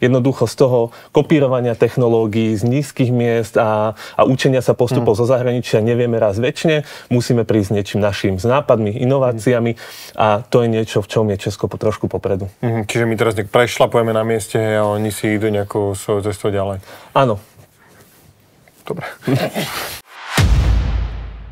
jednoducho z toho kopírovania technológií z nízkych miest a, a učenia sa postupov mm. zo zahraničia nevieme raz väčšine, musíme prísť niečím našim s nápadmi, inováciami mm. a to je niečo, v čom je Česko po trošku popredu. Mm, čiže my teraz nejak prešlapujeme na mieste a oni si idú nejakú svoju cestu ďalej. Áno. Dobre.